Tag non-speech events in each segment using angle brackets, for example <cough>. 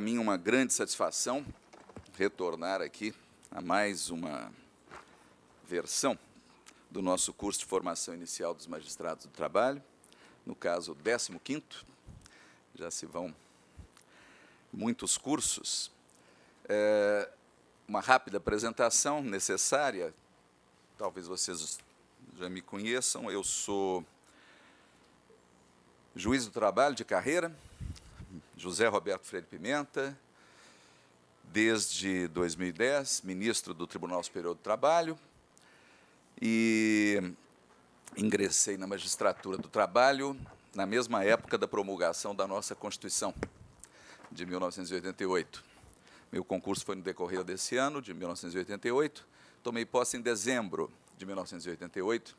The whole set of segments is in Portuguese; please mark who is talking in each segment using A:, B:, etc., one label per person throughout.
A: para mim uma grande satisfação retornar aqui a mais uma versão do nosso curso de formação inicial dos magistrados do trabalho, no caso, o 15º, já se vão muitos cursos. É uma rápida apresentação necessária, talvez vocês já me conheçam, eu sou juiz do trabalho de carreira, José Roberto Freire Pimenta, desde 2010, ministro do Tribunal Superior do Trabalho, e ingressei na magistratura do trabalho na mesma época da promulgação da nossa Constituição, de 1988. Meu concurso foi no decorrer desse ano, de 1988. Tomei posse em dezembro de 1988,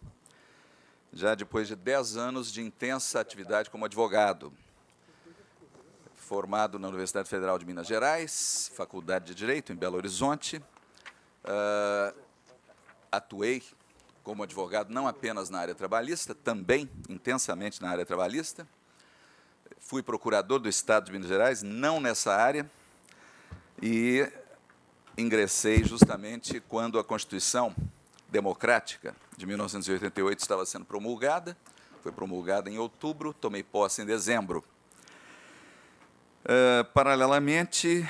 A: já depois de dez anos de intensa atividade como advogado formado na Universidade Federal de Minas Gerais, Faculdade de Direito em Belo Horizonte. Uh, atuei como advogado não apenas na área trabalhista, também intensamente na área trabalhista. Fui procurador do Estado de Minas Gerais, não nessa área, e ingressei justamente quando a Constituição Democrática de 1988 estava sendo promulgada. Foi promulgada em outubro, tomei posse em dezembro. Eh, paralelamente,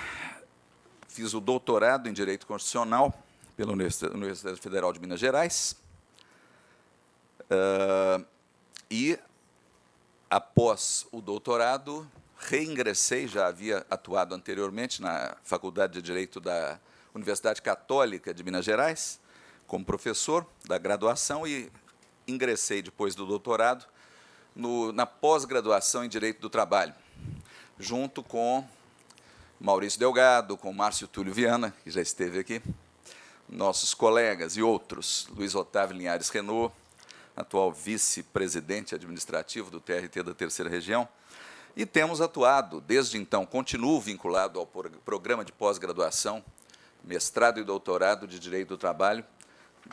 A: fiz o doutorado em Direito Constitucional pela Universidade Federal de Minas Gerais. Uh, e, após o doutorado, reingressei, já havia atuado anteriormente na Faculdade de Direito da Universidade Católica de Minas Gerais, como professor da graduação, e ingressei depois do doutorado no, na pós-graduação em Direito do Trabalho junto com Maurício Delgado, com Márcio Túlio Viana, que já esteve aqui, nossos colegas e outros, Luiz Otávio Linhares Renault, atual vice-presidente administrativo do TRT da Terceira Região, e temos atuado desde então, continuo vinculado ao programa de pós-graduação, mestrado e doutorado de Direito do Trabalho,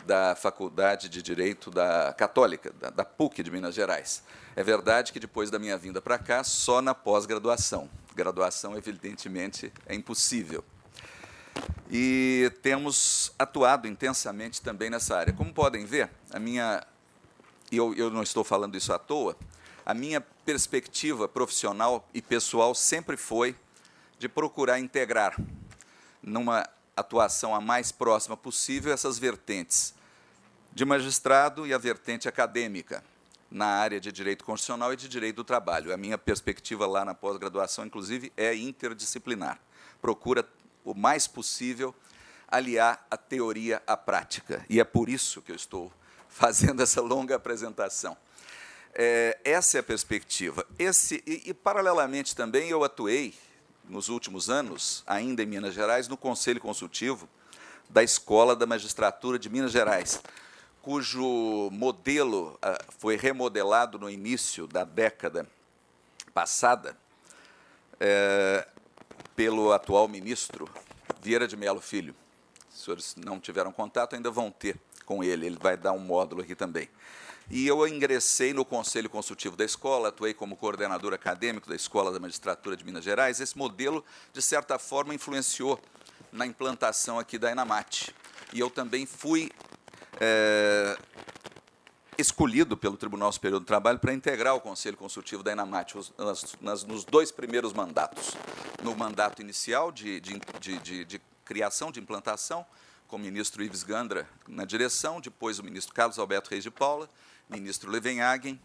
A: da Faculdade de Direito da Católica, da, da PUC de Minas Gerais. É verdade que depois da minha vinda para cá, só na pós-graduação. Graduação, evidentemente, é impossível. E temos atuado intensamente também nessa área. Como podem ver, a minha e eu, eu não estou falando isso à toa, a minha perspectiva profissional e pessoal sempre foi de procurar integrar numa atuação a mais próxima possível essas vertentes de magistrado e a vertente acadêmica na área de direito constitucional e de direito do trabalho. A minha perspectiva lá na pós-graduação, inclusive, é interdisciplinar. Procura o mais possível aliar a teoria à prática. E é por isso que eu estou <laughs> fazendo essa longa apresentação. É, essa é a perspectiva. Esse, e, e, paralelamente, também eu atuei nos últimos anos, ainda em Minas Gerais, no Conselho Consultivo da Escola da Magistratura de Minas Gerais, cujo modelo ah, foi remodelado no início da década passada é, pelo atual ministro Vieira de Melo Filho. Se os senhores não tiveram contato, ainda vão ter com ele, ele vai dar um módulo aqui também. E eu ingressei no Conselho Consultivo da Escola, atuei como coordenador acadêmico da Escola da Magistratura de Minas Gerais. Esse modelo, de certa forma, influenciou na implantação aqui da Enamate. E eu também fui é, escolhido pelo Tribunal Superior do Trabalho para integrar o Conselho Consultivo da Enamate nas, nas, nos dois primeiros mandatos. No mandato inicial de, de, de, de criação, de implantação, com o ministro Ives Gandra na direção, depois o ministro Carlos Alberto Reis de Paula, ministro Levenhagen,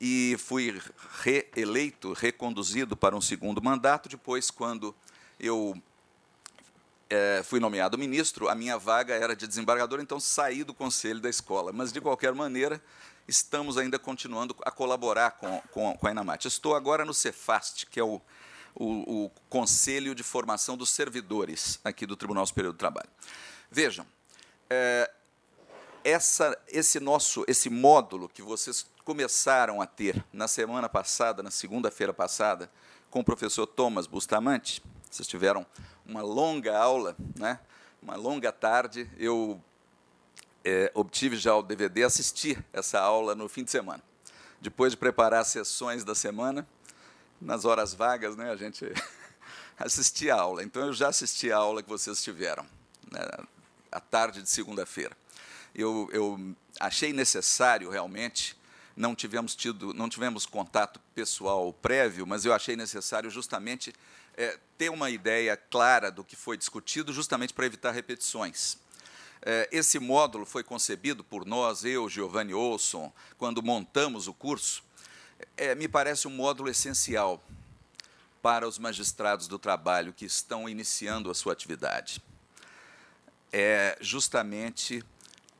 A: e fui reeleito, reconduzido para um segundo mandato. Depois, quando eu é, fui nomeado ministro, a minha vaga era de desembargador, então saí do conselho da escola. Mas, de qualquer maneira, estamos ainda continuando a colaborar com, com, com a Enamate. Estou agora no Cefast, que é o, o, o Conselho de Formação dos Servidores aqui do Tribunal Superior do Trabalho. Vejam, eh, essa, esse nosso, esse módulo que vocês começaram a ter na semana passada, na segunda-feira passada, com o professor Thomas Bustamante, vocês tiveram uma longa aula, né? uma longa tarde. Eu é, obtive já o DVD, assisti essa aula no fim de semana. Depois de preparar as sessões da semana, nas horas vagas, né, a gente <laughs> assistia a aula. Então, eu já assisti a aula que vocês tiveram, né, a tarde de segunda-feira eu, eu achei necessário realmente não tivemos tido, não tivemos contato pessoal prévio, mas eu achei necessário justamente é, ter uma ideia clara do que foi discutido, justamente para evitar repetições. É, esse módulo foi concebido por nós, eu, Giovanni Olson, quando montamos o curso. É, me parece um módulo essencial para os magistrados do trabalho que estão iniciando a sua atividade. É justamente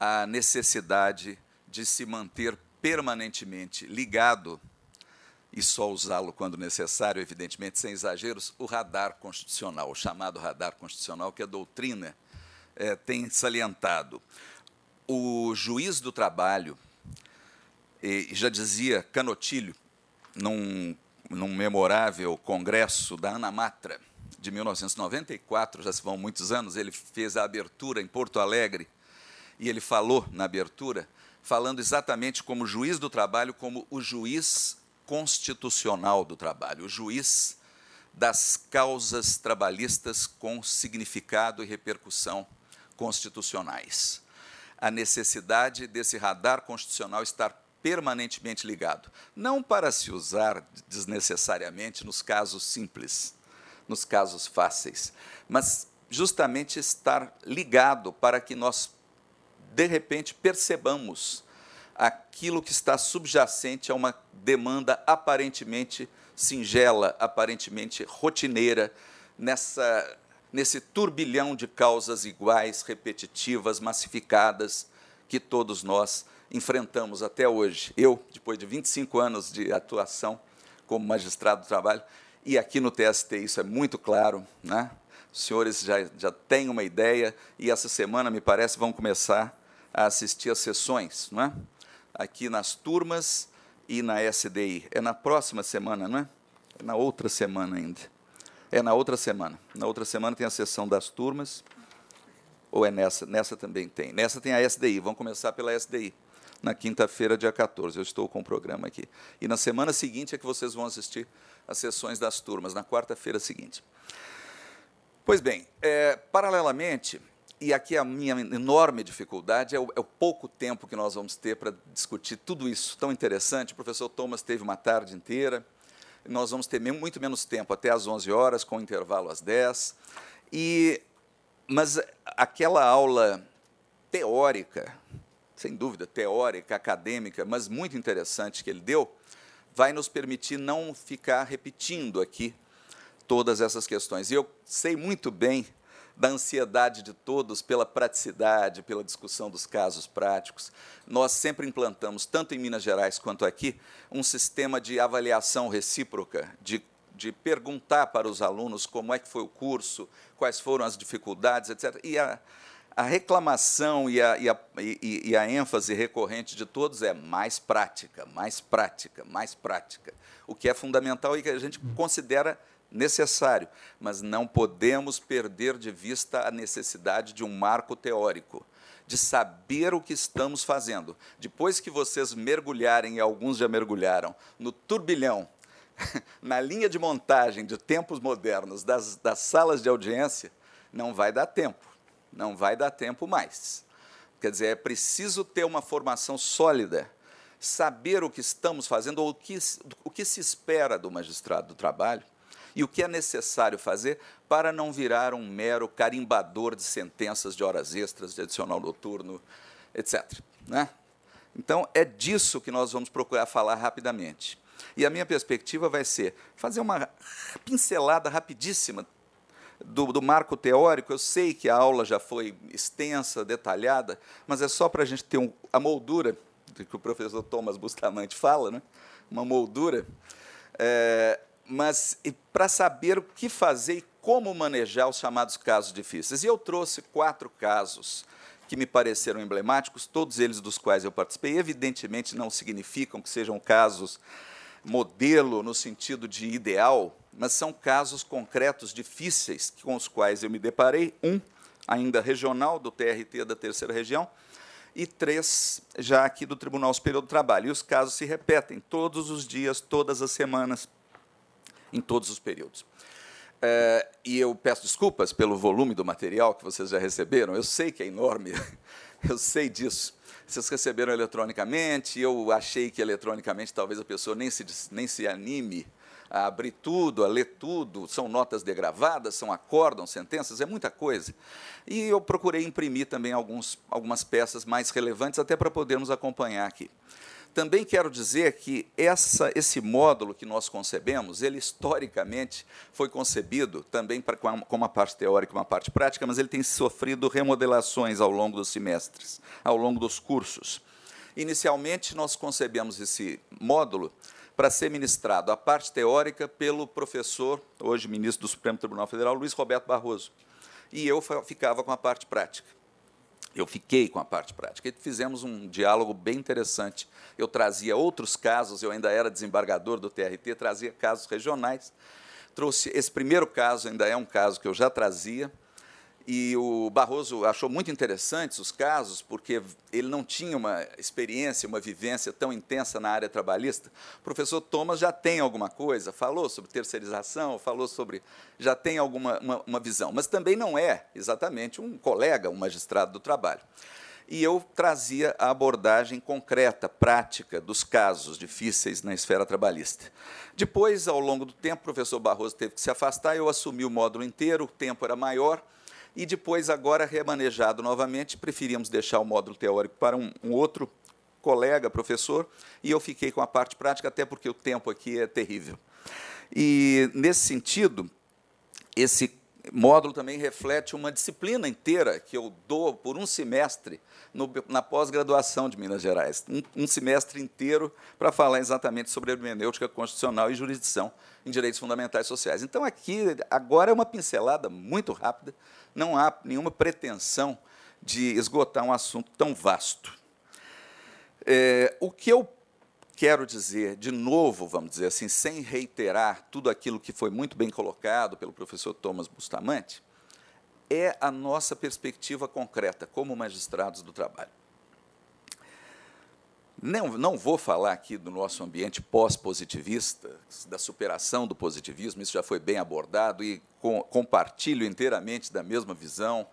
A: a necessidade de se manter permanentemente ligado e só usá-lo quando necessário, evidentemente, sem exageros, o radar constitucional, o chamado radar constitucional, que a doutrina é, tem salientado. O juiz do trabalho, já dizia Canotilho, num, num memorável congresso da Anamatra, de 1994, já se vão muitos anos, ele fez a abertura em Porto Alegre e ele falou na abertura, falando exatamente como juiz do trabalho, como o juiz constitucional do trabalho, o juiz das causas trabalhistas com significado e repercussão constitucionais. A necessidade desse radar constitucional estar permanentemente ligado, não para se usar desnecessariamente nos casos simples, nos casos fáceis, mas justamente estar ligado para que nós de repente percebamos aquilo que está subjacente a uma demanda aparentemente singela, aparentemente rotineira, nessa, nesse turbilhão de causas iguais, repetitivas, massificadas que todos nós enfrentamos até hoje. Eu, depois de 25 anos de atuação como magistrado do trabalho, e aqui no TST isso é muito claro, né? os senhores já, já têm uma ideia, e essa semana, me parece, vão começar a assistir às sessões, não é? Aqui nas turmas e na SDI. É na próxima semana, não é? É na outra semana ainda. É na outra semana. Na outra semana tem a sessão das turmas. Ou é nessa? Nessa também tem. Nessa tem a SDI. Vamos começar pela SDI. Na quinta-feira, dia 14. Eu estou com o programa aqui. E na semana seguinte é que vocês vão assistir as sessões das turmas, na quarta-feira seguinte. Pois bem, é, paralelamente, e aqui a minha enorme dificuldade é o, é o, pouco tempo que nós vamos ter para discutir tudo isso tão interessante. O professor Thomas teve uma tarde inteira, nós vamos ter muito menos tempo, até às 11 horas, com intervalo às 10. E, mas aquela aula teórica, sem dúvida, teórica, acadêmica, mas muito interessante que ele deu, vai nos permitir não ficar repetindo aqui todas essas questões. E eu sei muito bem da ansiedade de todos pela praticidade, pela discussão dos casos práticos. Nós sempre implantamos, tanto em Minas Gerais quanto aqui, um sistema de avaliação recíproca, de de perguntar para os alunos como é que foi o curso, quais foram as dificuldades, etc. E a, a reclamação e a, e, a, e, e a, ênfase recorrente de todos é mais prática, mais prática, mais prática, o que é fundamental e que a gente considera necessário, mas não podemos perder de vista a necessidade de um marco teórico, de saber o que estamos fazendo. Depois que vocês mergulharem, e alguns já mergulharam, no turbilhão, <laughs> na linha de montagem de tempos modernos das, das salas de audiência, não vai dar tempo, não vai dar tempo mais. Quer dizer, é preciso ter uma formação sólida, saber o que estamos fazendo ou o que, o que se espera do magistrado do trabalho, e o que é necessário fazer para não virar um mero carimbador de sentenças de horas extras, de adicional noturno, etc. Né? Então, é disso que nós vamos procurar falar rapidamente. E a minha perspectiva vai ser fazer uma pincelada rapidíssima do, do, marco teórico, eu sei que a aula já foi extensa, detalhada, mas é só para a gente ter um, a moldura que o professor Thomas Bustamante fala, né? uma moldura, é, mas para saber o que fazer e como manejar os chamados casos difíceis. E eu trouxe quatro casos que me pareceram emblemáticos, todos eles dos quais eu participei. Evidentemente, não significam que sejam casos modelo no sentido de ideal, mas são casos concretos difíceis com os quais eu me deparei. Um, ainda regional, do TRT da Terceira Região, e três, já aqui do Tribunal Superior do Trabalho. E os casos se repetem todos os dias, todas as semanas, em todos os períodos. É, e eu peço desculpas pelo volume do material que vocês já receberam, eu sei que é enorme, <laughs> eu sei disso. Vocês receberam eletronicamente, eu achei que eletronicamente talvez a pessoa nem se, nem se anime a abrir tudo, a ler tudo, são notas degravadas, são acórdãos, sentenças, é muita coisa. E eu procurei imprimir também alguns, algumas peças mais relevantes, até para podermos acompanhar aqui. Também quero dizer que essa, esse módulo que nós concebemos, ele historicamente foi concebido também para, com uma parte teórica e uma parte prática, mas ele tem sofrido remodelações ao longo dos semestres, ao longo dos cursos. Inicialmente, nós concebemos esse módulo para ser ministrado a parte teórica pelo professor, hoje ministro do Supremo Tribunal Federal, Luiz Roberto Barroso. E eu ficava com a parte prática. Eu fiquei com a parte prática e fizemos um diálogo bem interessante. Eu trazia outros casos, eu ainda era desembargador do TRT, trazia casos regionais. Trouxe esse primeiro caso, ainda é um caso que eu já trazia, e o Barroso achou muito interessantes os casos, porque ele não tinha uma experiência, uma vivência tão intensa na área trabalhista. O professor Thomas já tem alguma coisa, falou sobre terceirização, falou sobre. já tem alguma uma, uma visão, mas também não é exatamente um colega, um magistrado do trabalho. E eu trazia a abordagem concreta, prática, dos casos difíceis na esfera trabalhista. Depois, ao longo do tempo, o professor Barroso teve que se afastar, eu assumi o módulo inteiro, o tempo era maior e depois, agora remanejado novamente, preferíamos deixar o módulo teórico para um, um outro colega, professor, e eu fiquei com a parte prática, até porque o tempo aqui é terrível. E, nesse sentido, esse módulo também reflete uma disciplina inteira que eu dou por um semestre no, na pós-graduação de Minas Gerais. Um, um semestre inteiro para falar exatamente sobre hermenêutica constitucional e jurisdição em direitos fundamentais sociais. Então, aqui, agora é uma pincelada muito rápida não há nenhuma pretensão de esgotar um assunto tão vasto. É, o que eu quero dizer, de novo, vamos dizer assim, sem reiterar tudo aquilo que foi muito bem colocado pelo professor Thomas Bustamante, é a nossa perspectiva concreta como magistrados do trabalho. Não, não vou falar aqui do nosso ambiente pós-positivista, da superação do positivismo, isso já foi bem abordado e com, compartilho inteiramente da mesma visão.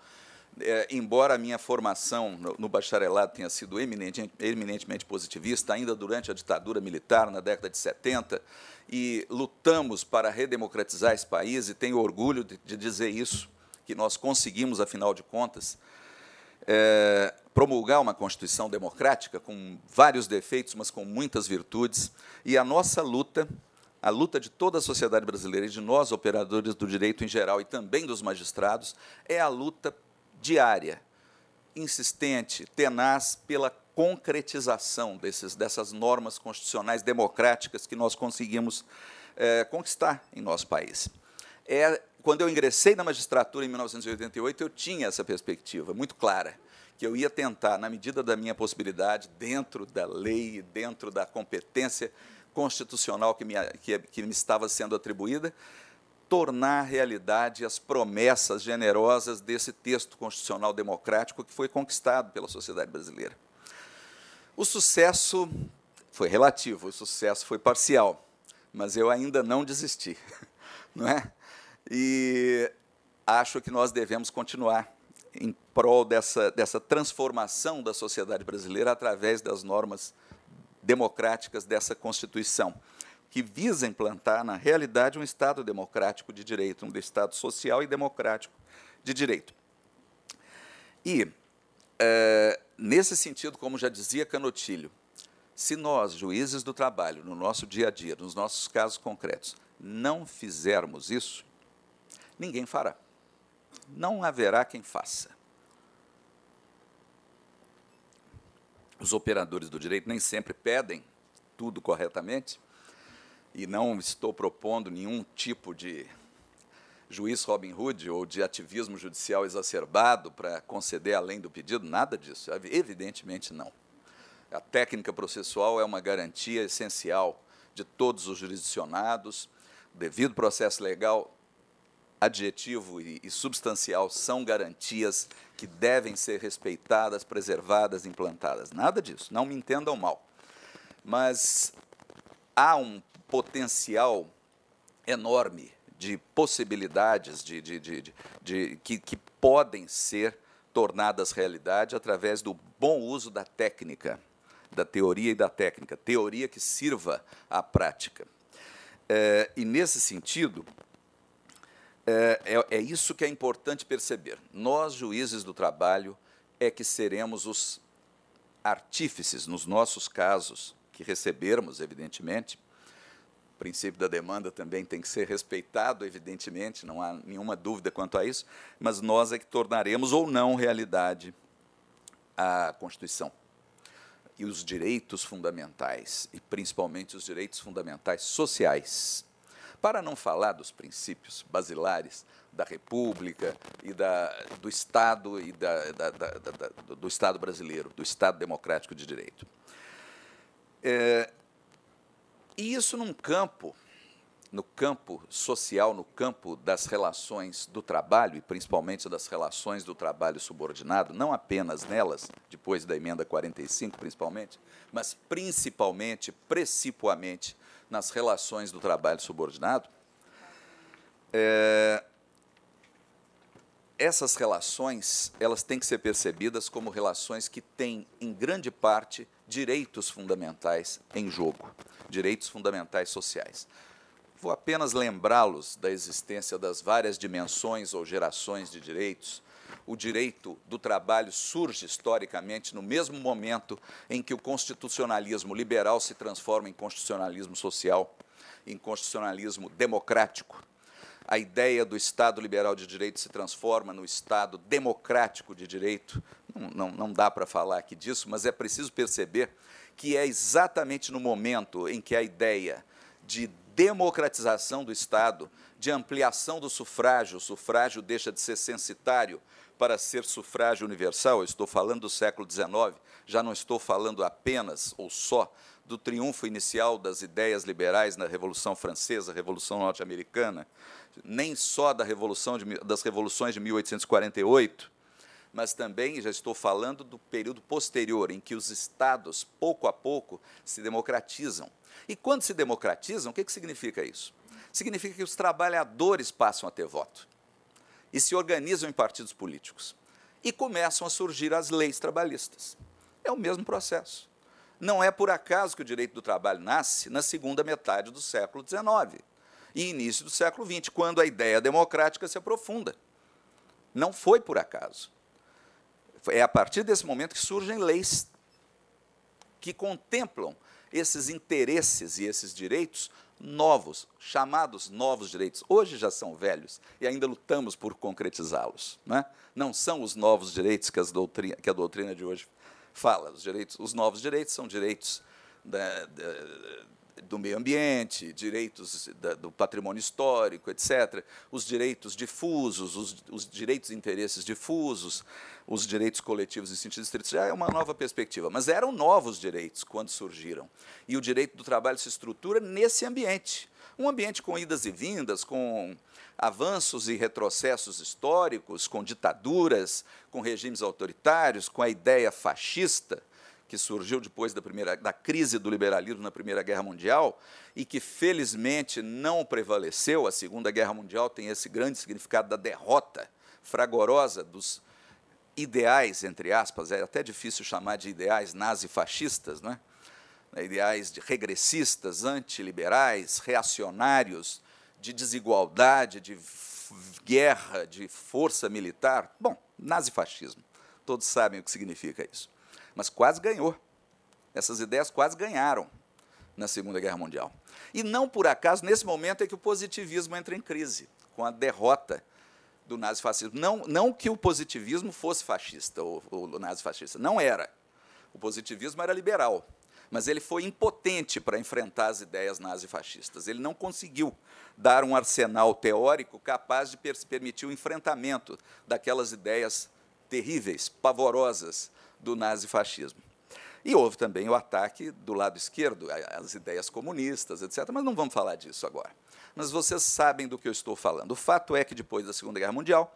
A: É, embora a minha formação no, no bacharelado tenha sido eminentemente positivista, ainda durante a ditadura militar, na década de 70, e lutamos para redemocratizar esse país, e tenho orgulho de, de dizer isso, que nós conseguimos, afinal de contas, é, promulgar uma Constituição democrática com vários defeitos, mas com muitas virtudes, e a nossa luta, a luta de toda a sociedade brasileira e de nós, operadores do direito em geral e também dos magistrados, é a luta diária, insistente, tenaz pela concretização desses, dessas normas constitucionais democráticas que nós conseguimos é, conquistar em nosso país. É quando eu ingressei na magistratura em 1988, eu tinha essa perspectiva muito clara, que eu ia tentar, na medida da minha possibilidade, dentro da lei, dentro da competência constitucional que me, que, que me estava sendo atribuída, tornar realidade as promessas generosas desse texto constitucional democrático que foi conquistado pela sociedade brasileira. O sucesso foi relativo, o sucesso foi parcial, mas eu ainda não desisti, <laughs> não é? E acho que nós devemos continuar em prol dessa, dessa transformação da sociedade brasileira através das normas democráticas dessa Constituição, que visa implantar, na realidade, um Estado democrático de direito, um Estado social e democrático de direito. E, é, nesse sentido, como já dizia Canotilho, se nós, juízes do trabalho, no nosso dia a dia, nos nossos casos concretos, não fizermos isso, ninguém fará. Não haverá quem faça. Os operadores do direito nem sempre pedem tudo corretamente, e não estou propondo nenhum tipo de juiz Robin Hood ou de ativismo judicial exacerbado para conceder além do pedido, nada disso. Evidentemente não. A técnica processual é uma garantia essencial de todos os jurisdicionados. devido processo legal adjetivo e, e substancial são garantias que devem ser respeitadas, preservadas, implantadas. Nada disso, não me entendam mal. Mas há um potencial enorme de possibilidades de, de, de, de que, que, podem ser tornadas realidade através do bom uso da técnica, da teoria e da técnica, teoria que sirva à prática. É, e, nesse sentido, é, é, é, isso que é importante perceber. Nós, juízes do trabalho, é que seremos os artífices, nos nossos casos, que recebermos, evidentemente. O princípio da demanda também tem que ser respeitado, evidentemente, não há nenhuma dúvida quanto a isso, mas nós é que tornaremos ou não realidade a Constituição e os direitos fundamentais, e principalmente os direitos fundamentais sociais para não falar dos princípios basilares da República e da, do Estado e da, da, da, do Estado brasileiro, do Estado democrático de direito. É, e isso num campo, no campo social, no campo das relações do trabalho, e principalmente das relações do trabalho subordinado, não apenas nelas, depois da emenda 45, principalmente, mas principalmente, precipuamente, nas relações do trabalho subordinado, é, essas relações elas têm que ser percebidas como relações que têm, em grande parte, direitos fundamentais em jogo, direitos fundamentais sociais. Vou apenas lembrá-los da existência das várias dimensões ou gerações de direitos o direito do trabalho surge historicamente no mesmo momento em que o constitucionalismo liberal se transforma em constitucionalismo social, em constitucionalismo democrático. A ideia do Estado liberal de direito se transforma no Estado democrático de direito. Não, não, não dá para falar aqui disso, mas é preciso perceber que é exatamente no momento em que a ideia de democratização do Estado, de ampliação do sufrágio, o sufrágio deixa de ser censitário para ser sufrágio universal, eu estou falando do século XIX, já não estou falando apenas ou só do triunfo inicial das ideias liberais na Revolução Francesa, Revolução Norte-Americana, nem só da revolução de, das revoluções de 1848, mas também já estou falando do período posterior, em que os estados, pouco a pouco, se democratizam. E quando se democratizam, o que, que significa isso? Significa que os trabalhadores passam a ter voto e se organizam em partidos políticos. E começam a surgir as leis trabalhistas. É o mesmo processo. Não é por acaso que o direito do trabalho nasce na segunda metade do século XIX e início do século XX, quando a ideia democrática se aprofunda. Não foi por acaso é a partir desse momento que surgem leis que contemplam esses interesses e esses direitos novos, chamados novos direitos. Hoje já são velhos e ainda lutamos por concretizá-los. Não, é? não são os novos direitos que, doutrina, que, a doutrina de hoje fala. Os, direitos, os novos direitos são direitos da, da, do meio ambiente, direitos da, do patrimônio histórico, etc., os direitos difusos, os, os direitos e interesses difusos, os direitos coletivos em sentido estrito, já é uma nova perspectiva. Mas eram novos direitos quando surgiram. E o direito do trabalho se estrutura nesse ambiente. Um ambiente com idas e vindas, com avanços e retrocessos históricos, com ditaduras, com regimes autoritários, com a ideia fascista que surgiu depois da, primeira, da crise do liberalismo na Primeira Guerra Mundial e que felizmente não prevaleceu. A Segunda Guerra Mundial tem esse grande significado da derrota fragorosa dos ideais, entre aspas, é até difícil chamar de ideais nazifascistas, né? É, ideais de regressistas, antiliberais, reacionários, de desigualdade, de guerra, de força militar. Bom, nazifascismo. Todos sabem o que significa isso mas quase ganhou. Essas ideias quase ganharam na Segunda Guerra Mundial. E não por acaso, nesse momento, é que o positivismo entra em crise, com a derrota do nazifascismo. Não, não que o positivismo fosse fascista ou, ou nazifascista, não era. O positivismo era liberal, mas ele foi impotente para enfrentar as ideias nazifascistas. Ele não conseguiu dar um arsenal teórico capaz de permitir o enfrentamento daquelas ideias terríveis, pavorosas, do nazifascismo. E houve também o ataque do lado esquerdo, às ideias comunistas, etc. Mas não vamos falar disso agora. Mas vocês sabem do que eu estou falando. O fato é que, depois da Segunda Guerra Mundial,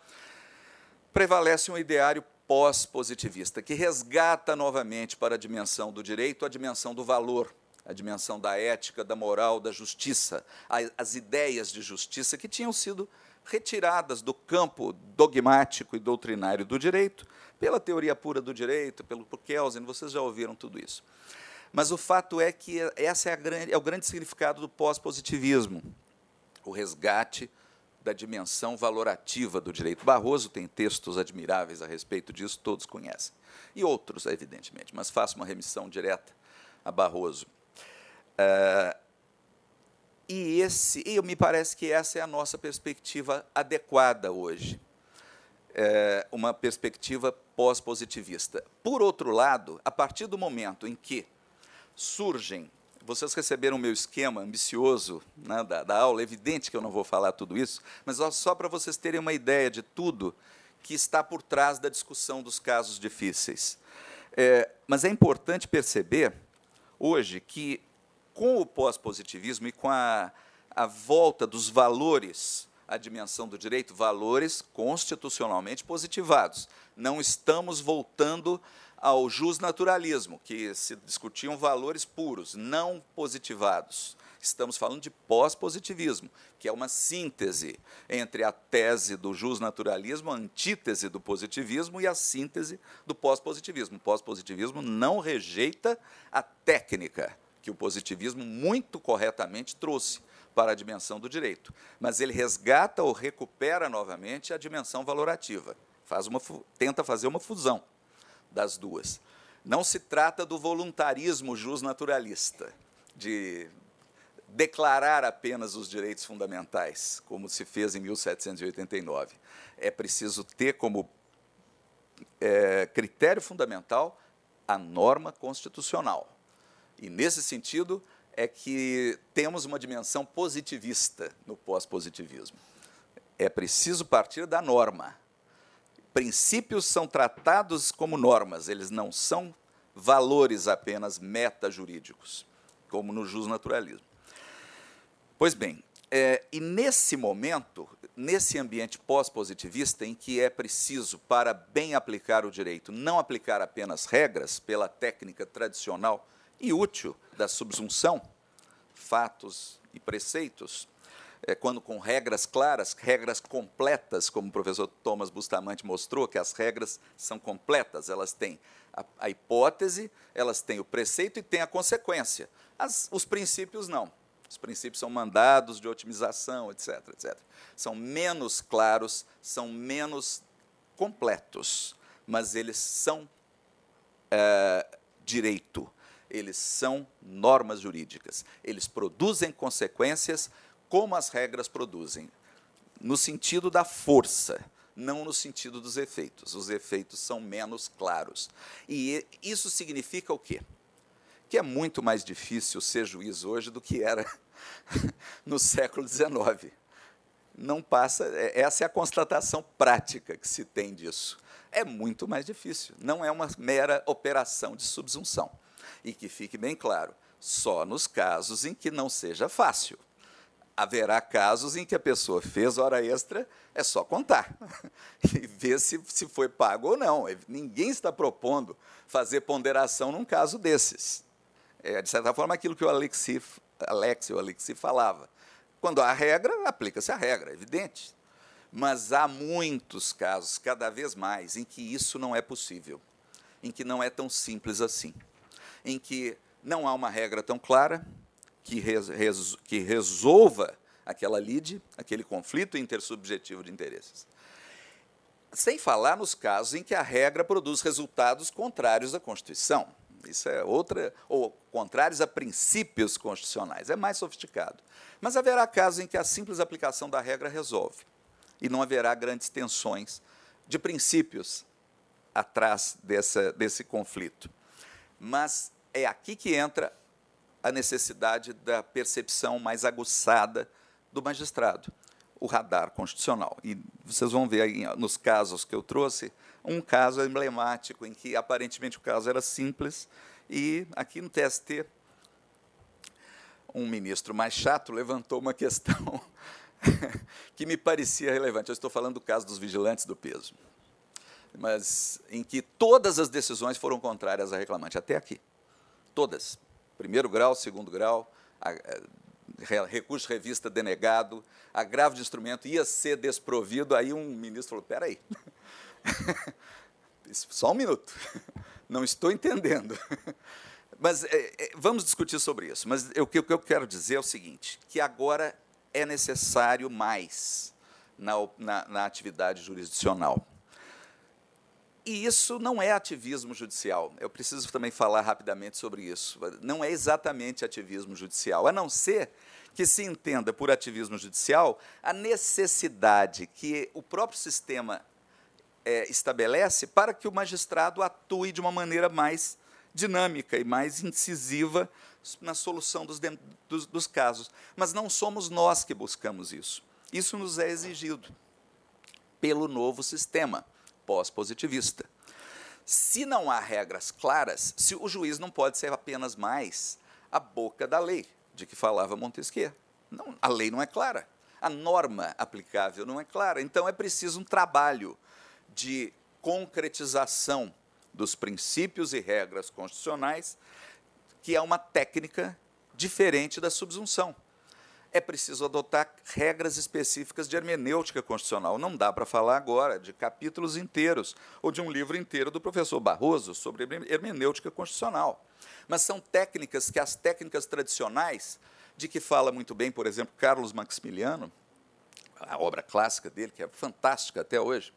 A: prevalece um ideário pós-positivista, que resgata novamente para a dimensão do direito a dimensão do valor, a dimensão da ética, da moral, da justiça, as ideias de justiça que tinham sido retiradas do campo dogmático e doutrinário do direito, pela teoria pura do direito, pelo por Kelsen, vocês já ouviram tudo isso. Mas o fato é que essa é, é o grande significado do pós-positivismo, o resgate da dimensão valorativa do direito. Barroso tem textos admiráveis a respeito disso, todos conhecem. E outros, evidentemente, mas faço uma remissão direta a Barroso. Eh, e esse, e me parece que essa é a nossa perspectiva adequada hoje, é uma perspectiva pós-positivista. Por outro lado, a partir do momento em que surgem, vocês receberam o meu esquema ambicioso né, da, da aula, é evidente que eu não vou falar tudo isso, mas só para vocês terem uma ideia de tudo que está por trás da discussão dos casos difíceis. É, mas é importante perceber hoje que com o pós-positivismo e com a, a volta dos valores à dimensão do direito, valores constitucionalmente positivados. Não estamos voltando ao justnaturalismo, que se discutiam valores puros, não positivados. Estamos falando de pós-positivismo, que é uma síntese entre a tese do justnaturalismo, a antítese do positivismo e a síntese do pós-positivismo. O pós-positivismo não rejeita a técnica, que o positivismo muito corretamente trouxe para a dimensão do direito. Mas ele resgata ou recupera novamente a dimensão valorativa, faz uma, tenta fazer uma fusão das duas. Não se trata do voluntarismo jusnaturalista, de declarar apenas os direitos fundamentais, como se fez em 1789. É preciso ter como é, critério fundamental a norma constitucional. E nesse sentido é que temos uma dimensão positivista no pós-positivismo. É preciso partir da norma. Princípios são tratados como normas, eles não são valores apenas meta-jurídicos, como no justnaturalismo. Pois bem, é, e nesse momento, nesse ambiente pós-positivista, em que é preciso, para bem aplicar o direito, não aplicar apenas regras pela técnica tradicional e útil da subsunção, fatos e preceitos, é, quando com regras claras, regras completas, como o professor Thomas Bustamante mostrou, que as regras são completas, elas têm a, a hipótese, elas têm o preceito e têm a consequência. As, os princípios não. Os princípios são mandados de otimização, etc, etc. São menos claros, são menos completos, mas eles são é, direito, eles são normas jurídicas. Eles produzem consequências como as regras produzem, no sentido da força, não no sentido dos efeitos. Os efeitos são menos claros. E isso significa o quê? Que é muito mais difícil ser juiz hoje do que era <laughs> no século XIX. Não passa, é, essa é a constatação prática que se tem disso é muito mais difícil. Não é uma mera operação de subsunção. E que fique bem claro, só nos casos em que não seja fácil. Haverá casos em que a pessoa fez hora extra, é só contar <laughs> e ver se, se foi pago ou não. Ninguém está propondo fazer ponderação num caso desses. É, de certa forma, aquilo que o Alexi, Alex, o Alexi falava. Quando há regra, aplica-se a regra, é evidente. Mas há muitos casos, cada vez mais, em que isso não é possível, em que não é tão simples assim em que não há uma regra tão clara que, res, res, que resolva aquela lide, aquele conflito intersubjetivo de interesses. Sem falar nos casos em que a regra produz resultados contrários à Constituição. Isso é outra, ou contrários a princípios constitucionais. É mais sofisticado. Mas haverá casos em que a simples aplicação da regra resolve. E não haverá grandes tensões de princípios atrás dessa, desse conflito. Mas é aqui que entra a necessidade da percepção mais aguçada do magistrado, o radar constitucional. E vocês vão ver aí nos casos que eu trouxe, um caso emblemático em que aparentemente o caso era simples e aqui no TST um ministro mais chato levantou uma questão <laughs> que me parecia relevante. Eu estou falando do caso dos vigilantes do peso mas em que todas as decisões foram contrárias à reclamante, até aqui. Todas. Primeiro grau, segundo grau, a, a, recurso revista denegado, agravo de instrumento ia ser desprovido. Aí um ministro falou: espera aí, <laughs> só um minuto, não estou entendendo. Mas é, é, vamos discutir sobre isso. Mas é, o que eu quero dizer é o seguinte: que agora é necessário mais na, na, na atividade jurisdicional. E isso não é ativismo judicial. Eu preciso também falar rapidamente sobre isso. Não é exatamente ativismo judicial, a não ser que se entenda por ativismo judicial a necessidade que o próprio sistema é, estabelece para que o magistrado atue de uma maneira mais dinâmica e mais incisiva na solução dos, dos, dos casos. Mas não somos nós que buscamos isso. Isso nos é exigido pelo novo sistema pós-positivista. Se não há regras claras, se o juiz não pode ser apenas mais a boca da lei, de que falava Montesquieu. Não, a lei não é clara, a norma aplicável não é clara. Então é preciso um trabalho de concretização dos princípios e regras constitucionais, que é uma técnica diferente da subsunção é preciso adotar regras específicas de hermenêutica constitucional. Não dá para falar agora de capítulos inteiros ou de um livro inteiro do professor Barroso sobre hermenêutica constitucional. Mas são técnicas que as técnicas tradicionais, de que fala muito bem, por exemplo, Carlos Maximiliano, a obra clássica dele, que é fantástica até hoje,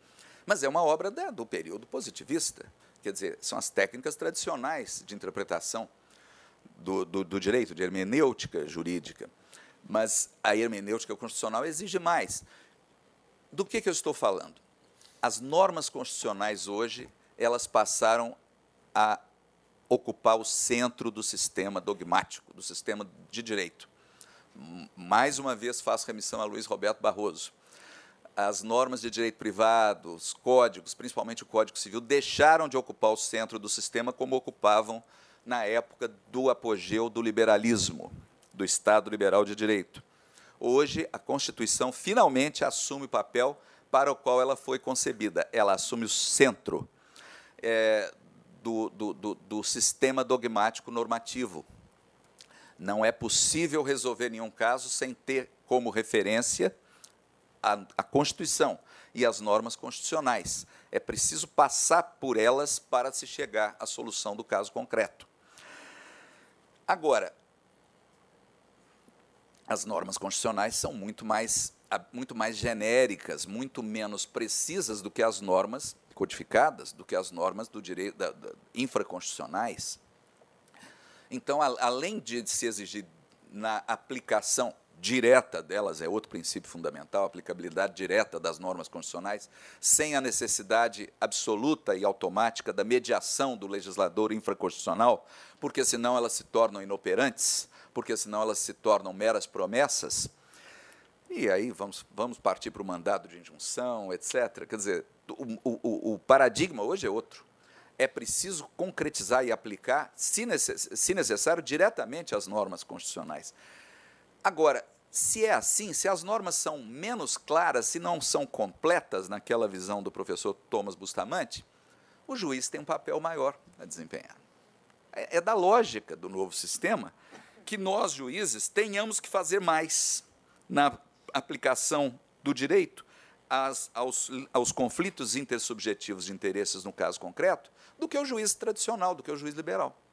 A: mas é uma obra da, do período positivista. Quer dizer, são as técnicas tradicionais de interpretação do, do, do direito, de hermenêutica jurídica mas a hermenêutica constitucional exige mais. Do que, que eu estou falando? As normas constitucionais hoje, elas passaram a ocupar o centro do sistema dogmático, do sistema de direito. Mais uma vez faço remissão a Luiz Roberto Barroso. As normas de direito privado, os códigos, principalmente o Código Civil, deixaram de ocupar o centro do sistema como ocupavam na época do apogeu do liberalismo do Estado liberal de direito. Hoje, a Constituição finalmente assume o papel para o qual ela foi concebida. Ela assume o centro é, do, do, do, do sistema dogmático normativo. Não é possível resolver nenhum caso sem ter como referência a, a, Constituição e as normas constitucionais. É preciso passar por elas para se chegar à solução do caso concreto. Agora, as normas constitucionais são muito mais, ah, muito mais genéricas, muito menos precisas do que as normas codificadas, do que as normas do direito da, da, infraconstitucionais. Então, a, além de se exigir na aplicação direta delas é outro princípio fundamental, a aplicabilidade direta das normas constitucionais, sem a necessidade absoluta e automática da mediação do legislador infraconstitucional, porque senão elas se tornam inoperantes, porque senão elas se tornam meras promessas. E aí vamos, vamos partir para o mandado de injunção, etc. Quer dizer, o, o, o paradigma hoje é outro é preciso concretizar e aplicar, se, necessário, diretamente as normas constitucionais. Agora, se é assim, se as normas são menos claras, se não são completas naquela visão do professor Thomas Bustamante, o juiz tem um papel maior a desempenhar. É, é, da lógica do novo sistema que nós, juízes, tenhamos que fazer mais na aplicação do direito às, aos, aos conflitos intersubjetivos de interesses, no caso concreto, do que o juiz tradicional, do que o juiz liberal.